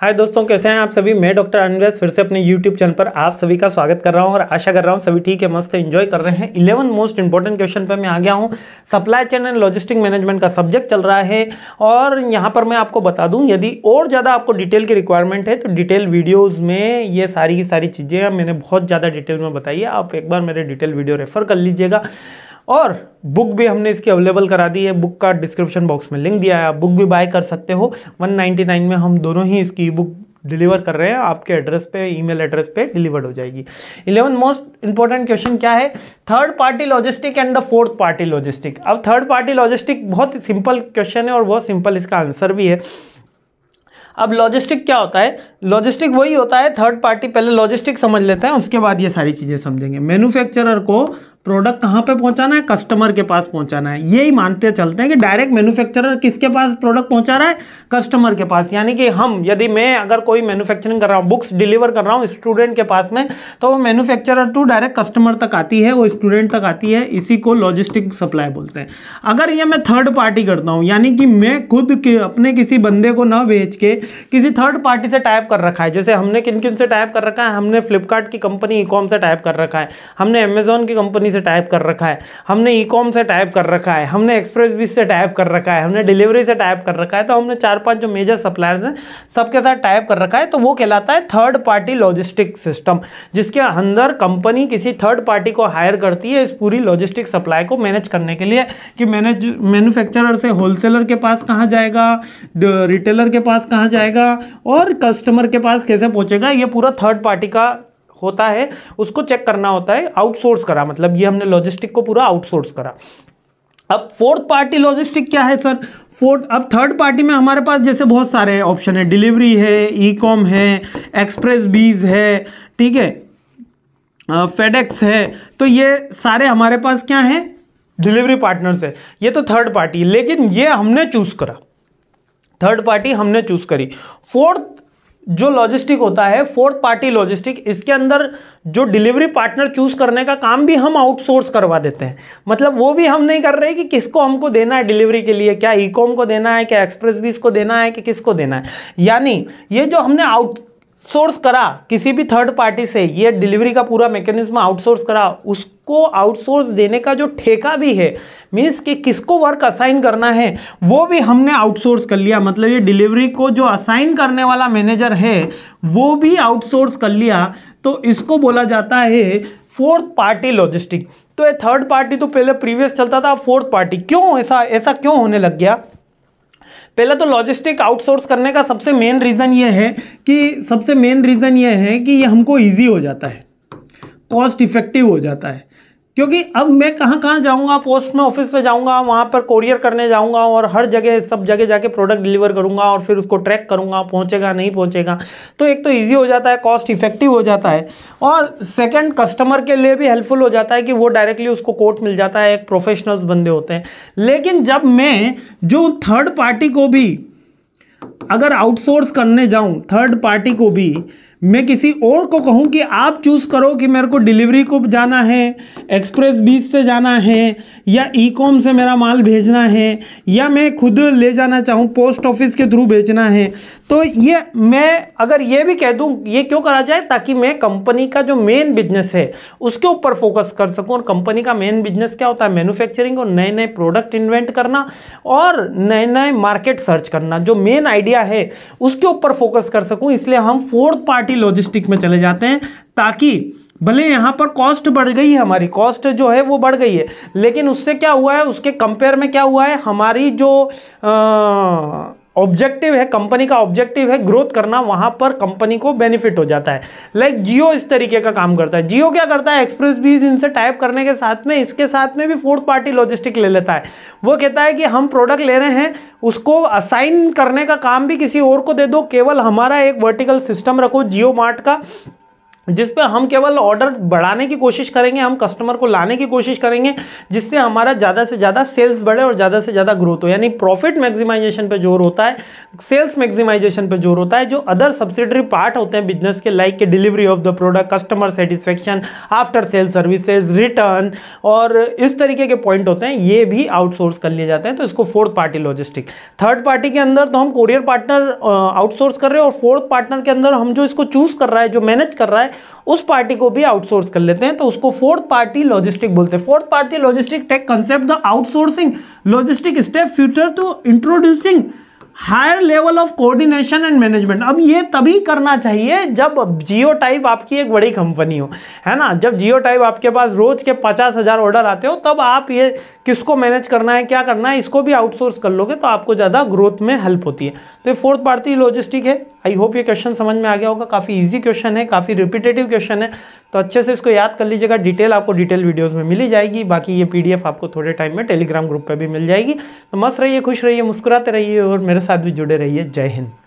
हाय दोस्तों कैसे हैं आप सभी मैं डॉक्टर अनवेश फिर से अपने यूट्यूब चैनल पर आप सभी का स्वागत कर रहा हूं और आशा कर रहा हूं सभी ठीक है मस्त एंजॉय कर रहे हैं इलेवन मोस्ट इंपॉर्टेंट क्वेश्चन पर मैं आ गया हूं supply chain and logistic management का सब्जेक्ट चल रहा है और यहां पर मैं आपको बता दूँ यदि और ज़्यादा आपको डिटेल की रिक्वायरमेंट है तो डिटेल वीडियोज़ में ये सारी की सारी चीज़ें मैंने बहुत ज़्यादा डिटेल में बताई है आप एक बार मेरे डिटेल वीडियो रेफर कर लीजिएगा और बुक भी हमने इसकी अवेलेबल करा दी है बुक का डिस्क्रिप्शन बॉक्स में लिंक दिया है आप बुक भी बाय कर सकते हो 199 में हम दोनों ही इसकी बुक डिलीवर कर रहे हैं आपके एड्रेस पे ईमेल एड्रेस पे डिलीवर हो जाएगी इलेवन मोस्ट इंपॉर्टेंट क्वेश्चन क्या है third party logistic and the fourth party logistic अब थर्ड पार्टी लॉजिस्टिक बहुत सिंपल क्वेश्चन है और बहुत सिंपल इसका आंसर भी है अब लॉजिस्टिक क्या होता है लॉजिस्टिक वही होता है थर्ड पार्टी पहले लॉजिस्टिक समझ लेते हैं उसके बाद ये सारी चीज़ें समझेंगे मैन्युफैक्चरर को प्रोडक्ट कहाँ पे पहुँचाना है कस्टमर के पास पहुँचाना है यही मानते चलते हैं कि डायरेक्ट मैन्युफैक्चरर किसके पास प्रोडक्ट पहुँचा रहा है कस्टमर के पास यानी कि हम यदि मैं अगर कोई मैन्युफैक्चरिंग कर रहा हूँ बुक्स डिलीवर कर रहा हूँ स्टूडेंट के पास में तो वो मैनुफैक्चर टू डायरेक्ट कस्टमर तक आती है वो स्टूडेंट तक आती है इसी को लॉजिस्टिक सप्लाई बोलते हैं अगर ये मैं थर्ड पार्टी करता हूँ यानी कि मैं खुद के अपने किसी बंदे को न भेज के किसी थर्ड पार्टी से टाइप कर रखा है जैसे हमने किन किन से टाइप कर रखा है हमने फ्लिपकार्ट की कंपनी ई कॉम से टाइप कर रखा है हमने अमेजोन की कंपनी से टाइप कर रखा है हमने ई कॉम से टाइप कर रखा है हमने एक्सप्रेस बीस से टाइप कर रखा है हमने डिलीवरी से टाइप कर रखा है तो हमने चार पांच जो मेजर सप्लायर्स हैं सबके साथ टाइप कर रखा है तो वो कहलाता है थर्ड पार्टी लॉजिस्टिक सिस्टम जिसके अंदर कंपनी किसी थर्ड पार्टी को हायर करती है इस पूरी लॉजिस्टिक सप्लाई को मैनेज करने के लिए कि मैनेज मैन्युफैक्चरर से होलसेलर के पास कहाँ जाएगा रिटेलर के पास कहाँ जाएगा और कस्टमर के पास कैसे पहुँचेगा ये पूरा थर्ड पार्टी का होता है उसको चेक करना होता है आउटसोर्स करा मतलब ये हमने लॉजिस्टिक को पूरा आउटसोर्स करा अब फोर्थ पार्टी लॉजिस्टिक क्या है सर फोर्थ अब थर्ड पार्टी में हमारे पास जैसे बहुत सारे ऑप्शन है डिलीवरी है ई कॉम है एक्सप्रेस बीज है ठीक है फेडेक्स है तो ये सारे हमारे पास क्या है डिलीवरी पार्टनर्स है ये तो थर्ड पार्टी लेकिन ये हमने चूज़ करा थर्ड पार्टी हमने चूज़ करी फोर्थ जो लॉजिस्टिक होता है फोर्थ पार्टी लॉजिस्टिक इसके अंदर जो डिलीवरी पार्टनर चूज करने का काम भी हम आउटसोर्स करवा देते हैं मतलब वो भी हम नहीं कर रहे कि किसको हमको देना है डिलीवरी के लिए क्या ई को देना है क्या एक्सप्रेस बीस को देना है कि किसको देना है यानी ये जो हमने आउट आउटसोर्स करा किसी भी थर्ड पार्टी से ये डिलीवरी का पूरा मैकेनिज्म आउटसोर्स करा उसको आउटसोर्स देने का जो ठेका भी है मीन्स कि किसको वर्क असाइन करना है वो भी हमने आउटसोर्स कर लिया मतलब ये डिलीवरी को जो असाइन करने वाला मैनेजर है वो भी आउटसोर्स कर लिया तो इसको बोला जाता है फोर्थ पार्टी लॉजिस्टिक तो ये थर्ड पार्टी तो पहले प्रीवियस चलता था फोर्थ पार्टी क्यों ऐसा ऐसा क्यों होने लग गया पहले तो लॉजिस्टिक आउटसोर्स करने का सबसे मेन रीज़न ये है कि सबसे मेन रीज़न ये है कि ये हमको ईजी हो जाता है कॉस्ट इफेक्टिव हो जाता है क्योंकि अब मैं कहाँ कहाँ जाऊँगा पोस्ट में ऑफिस में जाऊँगा वहाँ पर कोरियर करने जाऊँगा और हर जगह सब जगह जाके प्रोडक्ट डिलीवर करूँगा और फिर उसको ट्रैक करूँगा पहुँचेगा नहीं पहुँचेगा तो एक तो ईजी हो जाता है कॉस्ट इफेक्टिव हो जाता है और सेकेंड कस्टमर के लिए भी हेल्पफुल हो जाता है कि वो डायरेक्टली उसको कोर्ट मिल जाता है एक प्रोफेशनल्स बंदे होते हैं लेकिन जब मैं जो थर्ड पार्टी को भी अगर आउटसोर्स करने जाऊँ थर्ड पार्टी को भी मैं किसी और को कहूं कि आप चूज़ करो कि मेरे को डिलीवरी को जाना है एक्सप्रेस बीच से जाना है या ई कॉम से मेरा माल भेजना है या मैं खुद ले जाना चाहूँ पोस्ट ऑफिस के थ्रू भेजना है तो ये मैं अगर ये भी कह दूँ ये क्यों करा जाए ताकि मैं कंपनी का जो मेन बिजनेस है उसके ऊपर फोकस कर सकूँ और कंपनी का मेन बिजनेस क्या होता है मैनुफैक्चरिंग और नए नए प्रोडक्ट इन्वेंट करना और नए नए मार्केट सर्च करना जो मेन आइडिया है उसके ऊपर फोकस कर सकूँ इसलिए हम फोर्थ पार्टी लॉजिस्टिक में चले जाते हैं ताकि भले यहाँ पर कॉस्ट बढ़ गई है हमारी कॉस्ट जो है वो बढ़ गई है लेकिन उससे क्या हुआ है उसके कंपेयर में क्या हुआ है हमारी जो ऑब्जेक्टिव है कंपनी का ऑब्जेक्टिव है ग्रोथ करना वहाँ पर कंपनी को बेनिफिट हो जाता है लाइक जियो इस तरीके का काम करता है जियो क्या करता है एक्सप्रेस बीज इनसे टाइप करने के साथ में इसके साथ में भी फोर्थ पार्टी लॉजिस्टिक ले लेता है वो कहता है कि हम प्रोडक्ट ले रहे हैं उसको असाइन करने का काम भी किसी और को दे दो केवल हमारा एक वर्टिकल सिस्टम रखो जियो मार्ट का जिस पे हम केवल ऑर्डर बढ़ाने की कोशिश करेंगे हम कस्टमर को लाने की कोशिश करेंगे जिससे हमारा ज़्यादा से ज़्यादा सेल्स बढ़े और ज़्यादा से ज़्यादा ग्रोथ हो यानी प्रॉफिट मैक्सिमाइजेशन पे जोर होता है सेल्स मैक्सिमाइजेशन पे जोर होता है जो अदर सब्सिडरी पार्ट होते हैं बिजनेस के लाइक के delivery of the product customer satisfaction after sale services return और इस तरीके के पॉइंट होते हैं ये भी आउटसोर्स कर लिए जाते हैं तो इसको fourth party logistic third party के अंदर तो हम कोरियर पार्टनर आउटसोर्स कर रहे हैं और फोर्थ पार्टनर के अंदर हम जो इसको चूज़ कर रहा है जो मैनेज कर रहा है उस पार्टी को भी आउटसोर्स कर लेते हैं तो उसको फोर्थ पार्टी लॉजिस्टिक बोलते हैं fourth party logistic take concept the outsourcing logistic step future to introducing higher level of coordination and management अब ये तभी करना चाहिए जब जियो टाइप आपकी एक बड़ी कंपनी हो है ना जब जियो टाइप आपके पास रोज के पचास हज़ार ऑर्डर आते हो तब आप ये किसको मैनेज करना है क्या करना है इसको भी आउटसोर्स कर लोगे तो आपको ज़्यादा ग्रोथ में हेल्प होती है तो ये फोर्थ पार्टी लॉजिस्टिक है आई होप ये क्वेश्चन समझ में आ गया होगा काफ़ी इजी क्वेश्चन है काफ़ी रिपीटेटिव क्वेश्चन है तो अच्छे से इसको याद कर लीजिएगा डिटेल आपको डिटेल वीडियोस में मिली जाएगी बाकी ये पीडीएफ आपको थोड़े टाइम में टेलीग्राम ग्रुप पर भी मिल जाएगी तो मस्त रहिए खुश रहिए मुस्कुराते रहिए और मेरे साथ भी जुड़े रहिए जय हिंद